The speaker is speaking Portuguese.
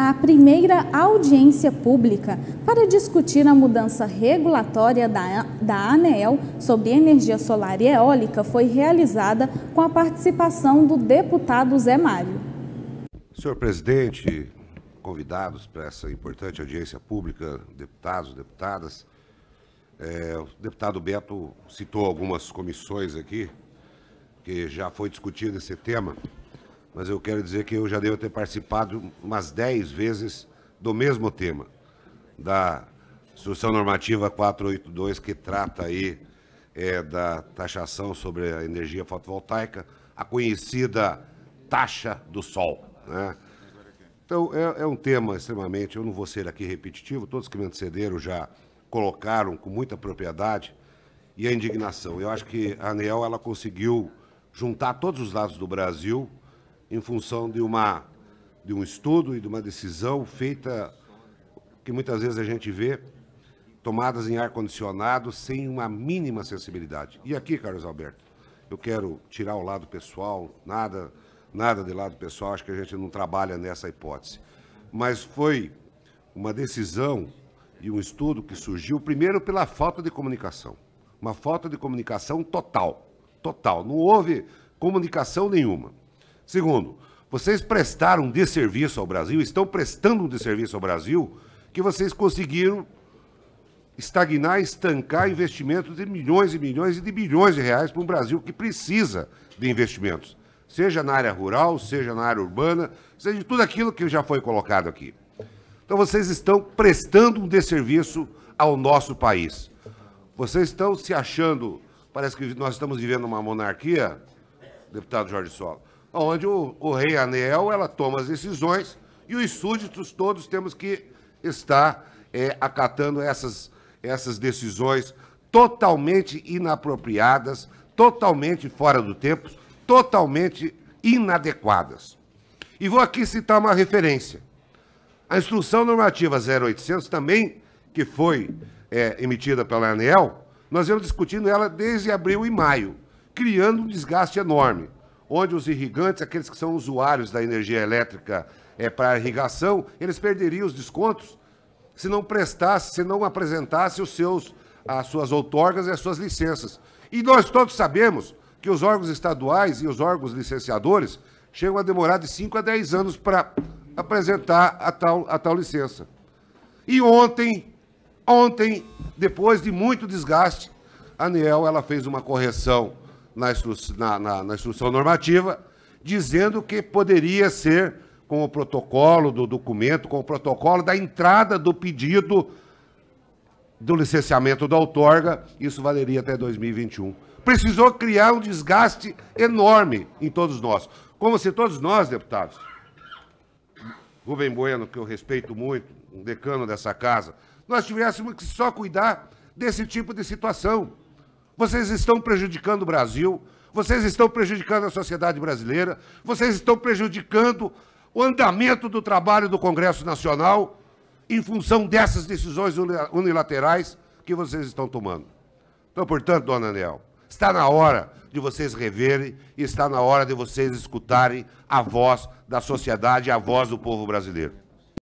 a primeira audiência pública para discutir a mudança regulatória da, da ANEEL sobre energia solar e eólica foi realizada com a participação do deputado Zé Mário. Senhor presidente, convidados para essa importante audiência pública, deputados, deputadas, é, o deputado Beto citou algumas comissões aqui, que já foi discutido esse tema mas eu quero dizer que eu já devo ter participado umas 10 vezes do mesmo tema, da Instrução Normativa 482, que trata aí é, da taxação sobre a energia fotovoltaica, a conhecida taxa do sol. Né? Então, é, é, um tema extremamente, eu não vou ser aqui repetitivo, todos que me antecederam já colocaram com muita propriedade, e a indignação. Eu acho que a ANEEL ela conseguiu juntar todos os lados do Brasil, em função de, uma, de um estudo e de uma decisão feita, que muitas vezes a gente vê, tomadas em ar-condicionado sem uma mínima sensibilidade. E aqui, Carlos Alberto, eu quero tirar o lado pessoal, nada, nada de lado pessoal, acho que a gente não trabalha nessa hipótese. Mas foi uma decisão e um estudo que surgiu, primeiro, pela falta de comunicação. Uma falta de comunicação total. Total. Não houve comunicação nenhuma. Segundo, vocês prestaram um desserviço ao Brasil, estão prestando um desserviço ao Brasil, que vocês conseguiram estagnar, estancar investimentos de milhões e milhões e de bilhões de reais para um Brasil que precisa de investimentos, seja na área rural, seja na área urbana, seja de tudo aquilo que já foi colocado aqui. Então vocês estão prestando um desserviço ao nosso país. Vocês estão se achando, parece que nós estamos vivendo uma monarquia, deputado Jorge Sola onde o, o rei Anel ela toma as decisões e os súditos todos temos que estar é, acatando essas, essas decisões totalmente inapropriadas, totalmente fora do tempo, totalmente inadequadas. E vou aqui citar uma referência. A Instrução Normativa 0800 também, que foi é, emitida pela ANEL, nós vamos discutindo ela desde abril e maio, criando um desgaste enorme onde os irrigantes, aqueles que são usuários da energia elétrica é, para irrigação, eles perderiam os descontos se não prestasse, se não apresentasse os seus, as suas outorgas e as suas licenças. E nós todos sabemos que os órgãos estaduais e os órgãos licenciadores chegam a demorar de 5 a 10 anos para apresentar a tal, a tal licença. E ontem, ontem, depois de muito desgaste, a ANEEL ela fez uma correção na, instru na, na, na instrução normativa, dizendo que poderia ser com o protocolo do documento, com o protocolo da entrada do pedido do licenciamento da outorga, isso valeria até 2021. Precisou criar um desgaste enorme em todos nós. Como se todos nós, deputados, Rubem Bueno, que eu respeito muito, um decano dessa casa, nós tivéssemos que só cuidar desse tipo de situação. Vocês estão prejudicando o Brasil, vocês estão prejudicando a sociedade brasileira, vocês estão prejudicando o andamento do trabalho do Congresso Nacional em função dessas decisões unilaterais que vocês estão tomando. Então, portanto, dona Anel, está na hora de vocês reverem e está na hora de vocês escutarem a voz da sociedade, a voz do povo brasileiro.